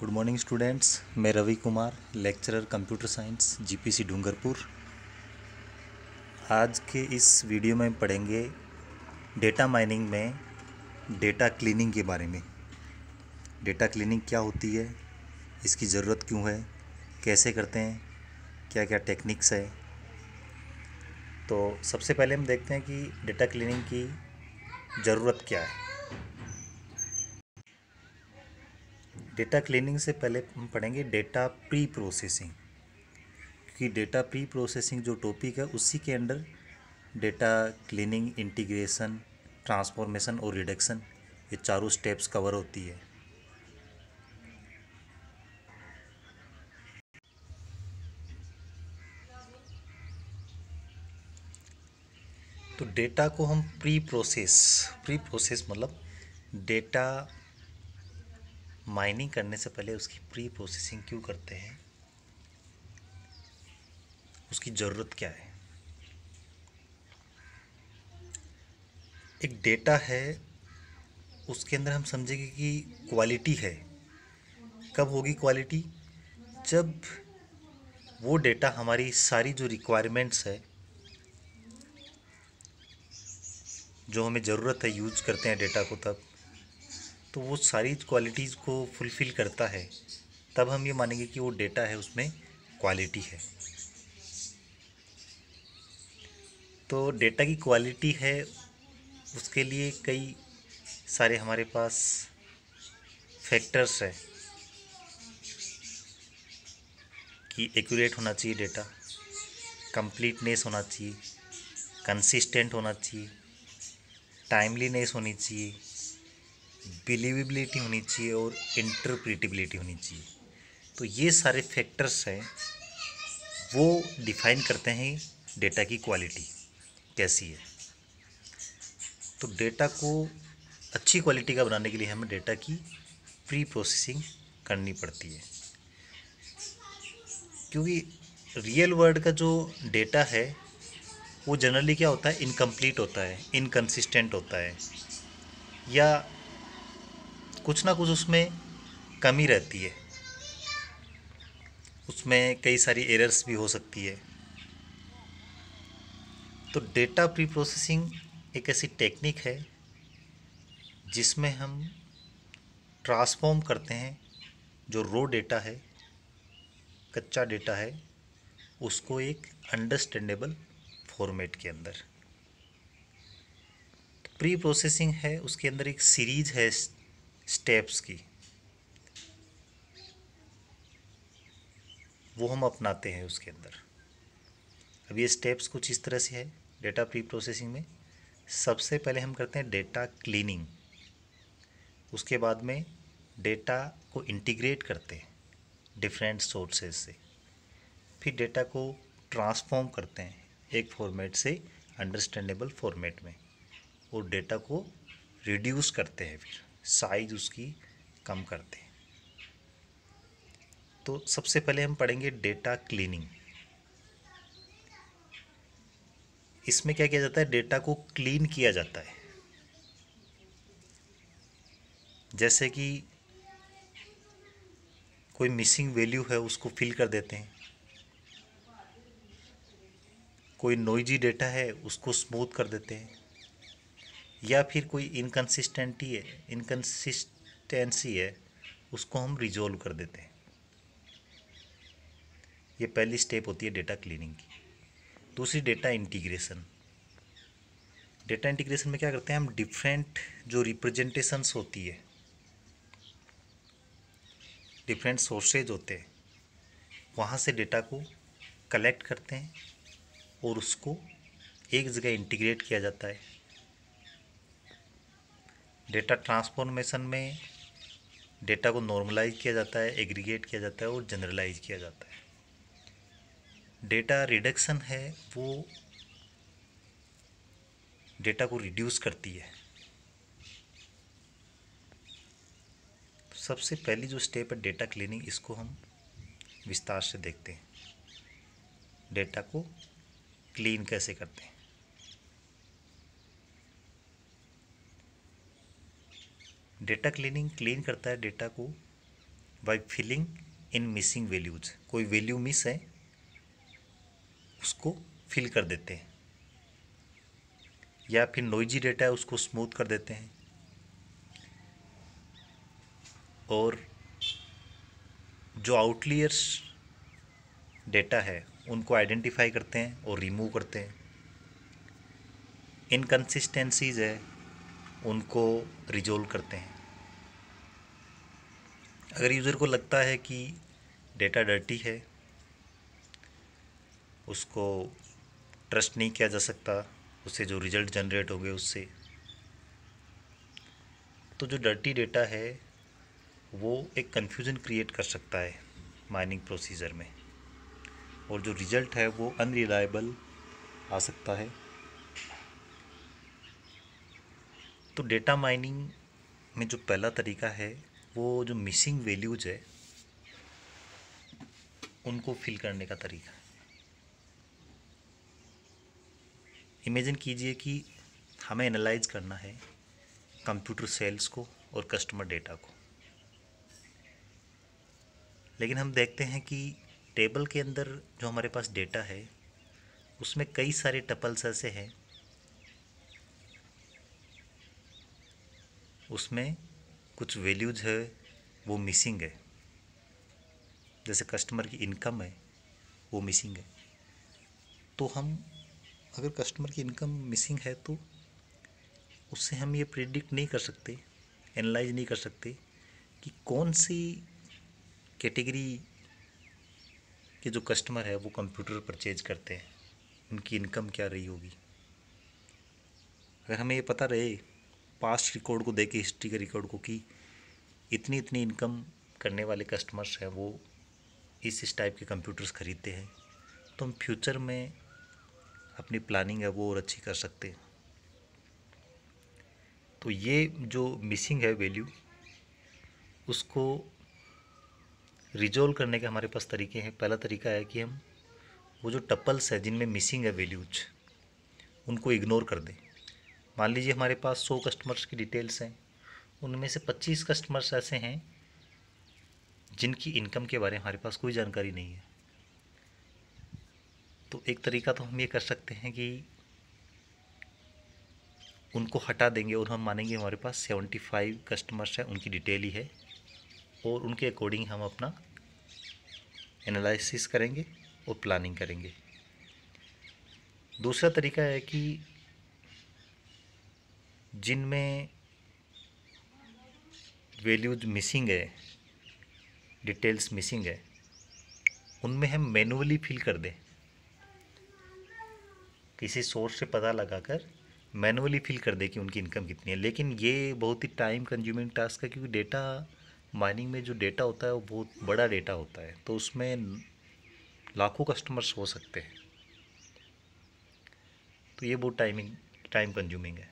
good morning students मैं Ravi Kumar lecturer computer science GPC Dungarpur आज के इस वीडियो में पढ़ेंगे डेटा माइनिंग में डेटा क्लीनिंग के बारे में डेटा क्लीनिंग क्या होती है इसकी ज़रूरत क्यों है कैसे करते हैं क्या क्या टेक्निक्स है तो सबसे पहले हम देखते हैं कि डेटा क्लिनिंग की ज़रूरत क्या है डेटा क्लीनिंग से पहले हम पढ़ेंगे डेटा प्री प्रोसेसिंग क्योंकि डेटा प्री प्रोसेसिंग जो टॉपिक है उसी के under data cleaning integration transformation और रिडक्शन ये चारों स्टेप्स कवर होती है तो डेटा को हम प्री प्रोसेस प्री प्रोसेस मतलब डेटा माइनिंग करने से पहले उसकी प्री प्रोसेसिंग क्यों करते हैं उसकी ज़रूरत क्या है एक डेटा है उसके अंदर हम समझेंगे कि क्वालिटी है कब होगी क्वालिटी जब वो डेटा हमारी सारी जो रिक्वायरमेंट्स है जो हमें ज़रूरत है यूज करते हैं डेटा को तब तो वो सारी क्वालिटीज़ को फुलफ़िल करता है तब हम ये मानेंगे कि वो डेटा है उसमें क्वालिटी है तो डेटा की क्वालिटी है उसके लिए कई सारे हमारे पास फैक्टर्स है कि एक्यूरेट होना चाहिए डेटा कंप्लीटनेस होना चाहिए कंसिस्टेंट होना चाहिए टाइमलीनेस होनी चाहिए बिलीवेबिलिटी होनी चाहिए और इंटरप्रिटेबिलिटी होनी चाहिए तो ये सारे फैक्टर्स हैं वो डिफाइन करते हैं डेटा की क्वालिटी कैसी है तो डेटा को अच्छी क्वालिटी का बनाने के लिए हमें डेटा की प्री प्रोसेसिंग करनी पड़ती है क्योंकि रियल वर्ल्ड का जो डेटा है वो जनरली क्या होता है इनकम्प्लीट होता है इनकन्सिस्टेंट होता है या कुछ ना कुछ उसमें कमी रहती है उसमें कई सारी एरर्स भी हो सकती है तो डेटा प्री प्रोसेसिंग एक ऐसी टेक्निक है जिसमें हम ट्रांसफॉर्म करते हैं जो रो डेटा है कच्चा डेटा है उसको एक अंडरस्टैंडेबल फॉर्मेट के अंदर प्री प्रोसेसिंग है उसके अंदर एक सीरीज है स्टेप्स की वो हम अपनाते हैं उसके अंदर अब ये स्टेप्स कुछ इस तरह से है डेटा प्री प्रोसेसिंग में सबसे पहले हम करते हैं डेटा क्लीनिंग उसके बाद में डेटा को इंटीग्रेट करते हैं डिफरेंट सोर्सेज से फिर डेटा को ट्रांसफॉर्म करते हैं एक फॉर्मेट से अंडरस्टैंडेबल फॉर्मेट में और डेटा को रिड्यूस करते हैं फिर साइज उसकी कम करते हैं तो सबसे पहले हम पढ़ेंगे डेटा क्लीनिंग इसमें क्या किया जाता है डेटा को क्लीन किया जाता है जैसे कि कोई मिसिंग वैल्यू है उसको फिल कर देते हैं कोई नोइजी डेटा है उसको स्मूथ कर देते हैं या फिर कोई इनकन्सिस्टेंटी है इनकन्सिस्टेंसी है उसको हम रिजोल्व कर देते हैं ये पहली स्टेप होती है डेटा क्लीनिंग की दूसरी डेटा इंटीग्रेशन डेटा इंटीग्रेशन में क्या करते हैं हम डिफरेंट जो रिप्रेजेंटेशंस होती है डिफरेंट सोर्सेज होते हैं वहाँ से डेटा को कलेक्ट करते हैं और उसको एक जगह इंटीग्रेट किया जाता है डेटा ट्रांसफॉर्मेशन में डेटा को नॉर्मलाइज किया जाता है एग्रीगेट किया जाता है और जनरलाइज किया जाता है डेटा रिडक्शन है वो डेटा को रिड्यूस करती है सबसे पहली जो स्टेप है डेटा क्लीनिंग इसको हम विस्तार से देखते हैं डेटा को क्लीन कैसे करते हैं डेटा क्लीनिंग क्लीन करता है डेटा को by filling in missing values कोई वैल्यू मिस है उसको फिल कर देते हैं या फिर नोइजी डेटा है उसको स्मूथ कर देते हैं और जो आउटलियर्स डेटा है उनको आइडेंटिफाई करते हैं और रिमूव करते हैं इनकन्सिस्टेंसीज है उनको रिजोल्व करते हैं अगर यूज़र को लगता है कि डेटा डर्टी है उसको ट्रस्ट नहीं किया जा सकता उससे जो रिजल्ट जनरेट हो उससे तो जो डर्टी डेटा है वो एक कन्फ्यूज़न क्रिएट कर सकता है माइनिंग प्रोसीजर में और जो रिज़ल्ट है वो अनरिलायबल आ सकता है तो डेटा माइनिंग में जो पहला तरीका है वो जो मिसिंग वैल्यूज है उनको फिल करने का तरीका इमेजिन कीजिए कि हमें एनालाइज करना है कंप्यूटर सेल्स को और कस्टमर डेटा को लेकिन हम देखते हैं कि टेबल के अंदर जो हमारे पास डेटा है उसमें कई सारे टपल्स ऐसे हैं उसमें कुछ वैल्यूज़ है वो मिसिंग है जैसे कस्टमर की इनकम है वो मिसिंग है तो हम अगर कस्टमर की इनकम मिसिंग है तो उससे हम ये प्रिडिक्ट नहीं कर सकते एनालाइज नहीं कर सकते कि कौन सी कैटेगरी के जो कस्टमर है वो कंप्यूटर परचेज करते हैं उनकी इनकम क्या रही होगी अगर हमें ये पता रहे पास्ट रिकॉर्ड को देखे हिस्ट्री के रिकॉर्ड को कि इतनी इतनी इनकम करने वाले कस्टमर्स हैं वो इस इस टाइप के कंप्यूटर्स ख़रीदते हैं तो हम फ्यूचर में अपनी प्लानिंग है वो और अच्छी कर सकते हैं तो ये जो मिसिंग है वैल्यू उसको रिजोल्व करने के हमारे पास तरीके हैं पहला तरीका है कि हम वो जो टप्पल्स है जिनमें मिसिंग है वैल्यूज उनको इग्नोर कर दें मान लीजिए हमारे पास सौ कस्टमर्स की डिटेल्स हैं उनमें से पच्चीस कस्टमर्स ऐसे हैं जिनकी इनकम के बारे में हमारे पास कोई जानकारी नहीं है तो एक तरीका तो हम ये कर सकते हैं कि उनको हटा देंगे और हम मानेंगे हमारे पास सेवेंटी फाइव कस्टमर्स हैं उनकी डिटेल ही है और उनके अकॉर्डिंग हम अपना एनालिसिस करेंगे और प्लानिंग करेंगे दूसरा तरीका है कि जिनमें वैल्यूज मिसिंग है डिटेल्स मिसिंग है उनमें हम मैनुअली फिल कर दें किसी सोर्स से पता लगाकर मैनुअली फिल कर दें कि उनकी इनकम कितनी है लेकिन ये बहुत ही टाइम कंज्यूमिंग टास्क है क्योंकि डेटा माइनिंग में जो डेटा होता है वो बहुत बड़ा डेटा होता है तो उसमें लाखों कस्टमर्स हो सकते हैं तो ये बहुत टाइमिंग टाइम कंज्यूमिंग है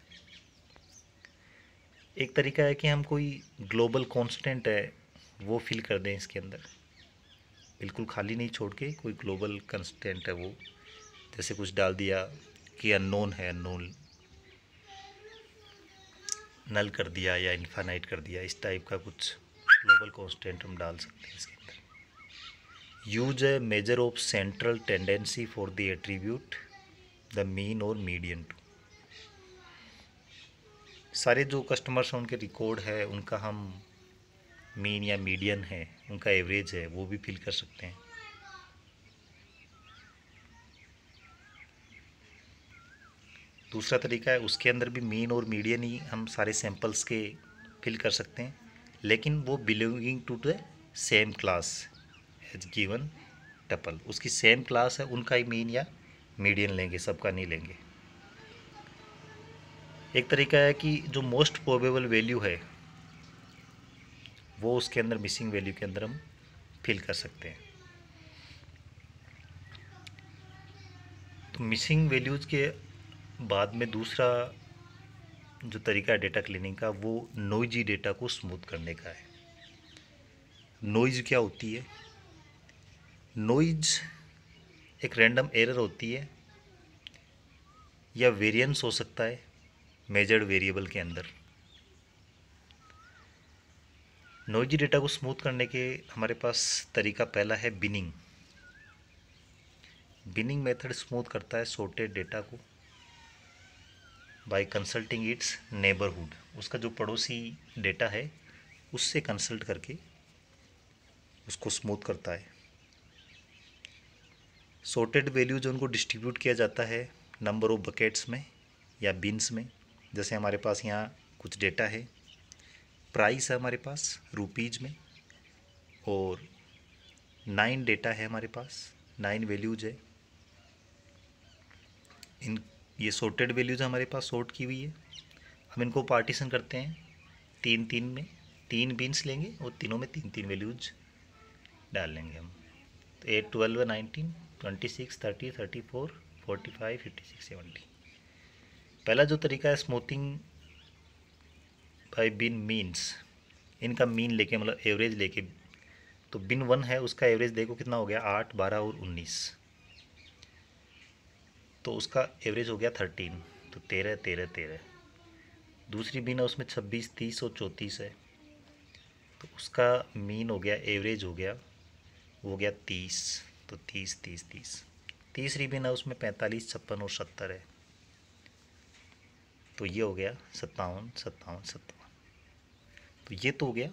एक तरीका है कि हम कोई ग्लोबल कांस्टेंट है वो फिल कर दें इसके अंदर बिल्कुल खाली नहीं छोड़ के कोई ग्लोबल कंस्टेंट है वो जैसे कुछ डाल दिया कि अननोन है अननोन नल कर दिया या इन्फानाइट कर दिया इस टाइप का कुछ ग्लोबल कांस्टेंट हम डाल सकते हैं इसके अंदर use a measure of central tendency for the attribute the mean और मीडियम टू सारे जो कस्टमर्स हैं उनके रिकॉर्ड है उनका हम मीन या मीडियन है उनका एवरेज है वो भी फिल कर सकते हैं दूसरा तरीका है उसके अंदर भी मीन और मीडियन ही हम सारे सैंपल्स के फिल कर सकते हैं लेकिन वो belonging to the same class as given tuple उसकी सेम क्लास है उनका ही मीन या मीडियन लेंगे सबका नहीं लेंगे एक तरीका है कि जो मोस्ट प्रोबेबल वैल्यू है वो उसके अंदर मिसिंग वैल्यू के अंदर हम फिल कर सकते हैं तो मिसिंग वैल्यूज़ के बाद में दूसरा जो तरीका है डेटा क्लीनिंग का वो नोइजी डेटा को स्मूथ करने का है नोइज क्या होती है नोइज एक रैंडम एरर होती है या वेरिएंस हो सकता है मेजर्ड वेरिएबल के अंदर नोजी डेटा को स्मूथ करने के हमारे पास तरीका पहला है बिनिंग बिनिंग मेथड स्मूथ करता है सोटेड डेटा को बाय कंसल्टिंग इट्स नेबरहुड उसका जो पड़ोसी डेटा है उससे कंसल्ट करके उसको स्मूथ करता है सोटेड वैल्यू जो उनको डिस्ट्रीब्यूट किया जाता है नंबर ऑफ बकेट्स में या बिन्स में जैसे हमारे पास यहाँ कुछ डेटा है प्राइस है हमारे पास रुपीज़ में और नाइन डेटा है हमारे पास नाइन वैल्यूज है इन ये सोटेड वैल्यूज हमारे पास सॉर्ट की हुई है हम इनको पार्टीशन करते हैं तीन तीन में तीन बीन्स लेंगे और तीनों में तीन तीन वैल्यूज डाल लेंगे हम तो eight twelve nineteen twenty six thirty thirty four forty five fifty six seventy पहला जो तरीका है स्मूथिंग बाई बिन मीन्स इनका मीन लेके मतलब एवरेज लेके तो बिन वन है उसका एवरेज देखो कितना हो गया आठ बारह और उन्नीस तो उसका एवरेज हो गया थर्टीन तो तेरह तेरह तेरह दूसरी बिन है उसमें छब्बीस तीस और चौंतीस है तो उसका मीन हो गया एवरेज हो गया वो हो गया तीस तो तीस तीस तीस तीसरी बिन है उसमें पैंतालीस छप्पन और सत्तर है तो ये हो गया सत्तावन सत्तावन सत्तावन तो ये तो हो गया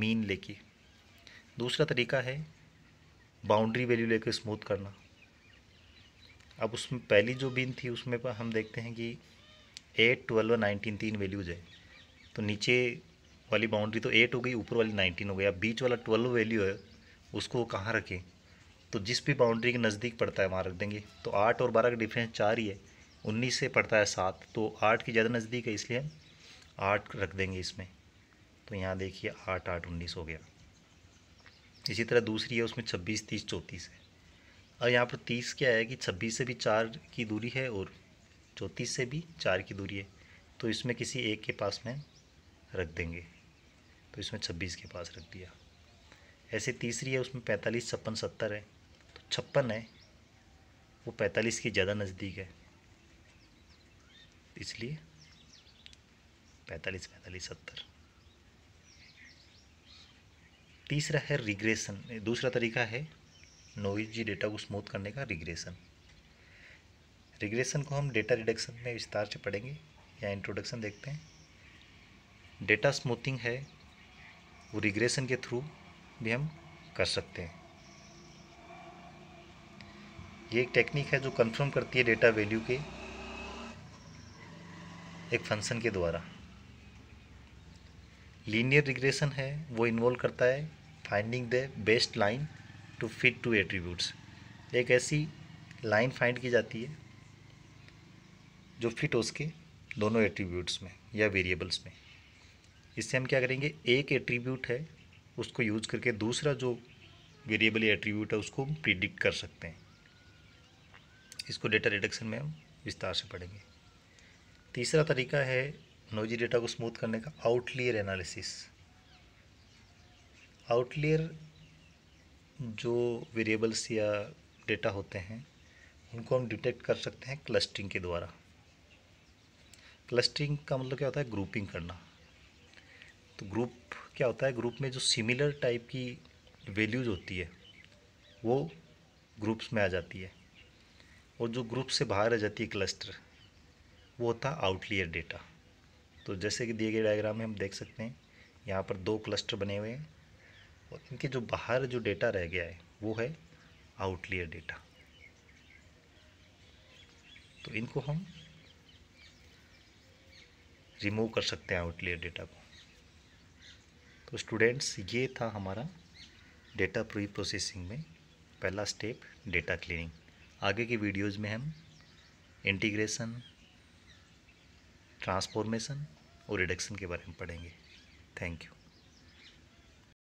मीन लेके दूसरा तरीका है बाउंड्री वैल्यू लेकर स्मूथ करना अब उसमें पहली जो बीन थी उसमें पर हम देखते हैं कि एट ट्वेल्व और नाइनटीन तीन वैल्यूज है तो नीचे वाली बाउंड्री तो एट हो गई ऊपर वाली नाइनटीन हो गई अब बीच वाला ट्वेल्व वैल्यू है उसको कहाँ रखें तो जिस भी बाउंड्री के नज़दीक पड़ता है वहाँ रख देंगे तो आठ और बारह का डिफरेंस चार ही है उन्नीस से पड़ता है सात तो आठ की ज़्यादा नज़दीक है इसलिए हम आठ रख देंगे इसमें तो यहाँ देखिए आठ आठ उन्नीस हो गया इसी तरह दूसरी है उसमें छब्बीस तीस चौंतीस है और यहाँ पर तीस क्या है कि छब्बीस से भी चार की दूरी है और चौंतीस से भी चार की दूरी है तो इसमें किसी एक के पास में रख देंगे तो इसमें छब्बीस के पास रख दिया ऐसे तीसरी है उसमें पैंतालीस छप्पन सत्तर है तो छप्पन है वो पैंतालीस की ज़्यादा नज़दीक है इसलिए पैंतालीस पैंतालीस सत्तर तीसरा है रिग्रेशन दूसरा तरीका है नोइजी डेटा को स्मूथ करने का रिग्रेशन रिग्रेशन को हम डेटा रिडक्शन में विस्तार से पढ़ेंगे या इंट्रोडक्शन देखते हैं डेटा स्मूथिंग है वो रिग्रेशन के थ्रू भी हम कर सकते हैं ये एक टेक्निक है जो कंफर्म करती है डेटा वैल्यू के एक फंक्शन के द्वारा लीनियर रिग्रेशन है वो इन्वॉल्व करता है finding the best line to fit to attributes एक ऐसी लाइन फाइंड की जाती है जो फिट हो उसके दोनों एट्रीब्यूट्स में या वेरिएबल्स में इससे हम क्या करेंगे एक एट्रीब्यूट है उसको यूज करके दूसरा जो वेरिएबल या एट्रीब्यूट है उसको हम प्रिडिक्ट कर सकते हैं इसको डेटा रिडक्शन में हम विस्तार से पढ़ेंगे तीसरा तरीका है नोजी डेटा को स्मूथ करने का आउटलेयर एनालिसिस आउटलेयर जो वेरिएबल्स या डेटा होते हैं उनको हम डिटेक्ट कर सकते हैं क्लस्टरिंग के द्वारा क्लस्टरिंग का मतलब क्या होता है ग्रुपिंग करना तो ग्रुप क्या होता है ग्रुप में जो सिमिलर टाइप की वैल्यूज़ होती है वो ग्रुप्स में आ जाती है और जो ग्रुप से बाहर आ जाती है क्लस्टर वो था आउटलियर डेटा तो जैसे कि दिए गए डायग्राम में हम देख सकते हैं यहाँ पर दो क्लस्टर बने हुए हैं और इनके जो बाहर जो डेटा रह गया है वो है आउटलियर डेटा तो इनको हम रिमूव कर सकते हैं आउटलेयर डेटा को तो स्टूडेंट्स ये था हमारा डेटा प्री प्रोसेसिंग में पहला स्टेप डेटा क्लीनिंग आगे की वीडियोज़ में हम इंटीग्रेशन ट्रांसफॉर्मेशन और रिडक्शन के बारे में पढ़ेंगे थैंक यू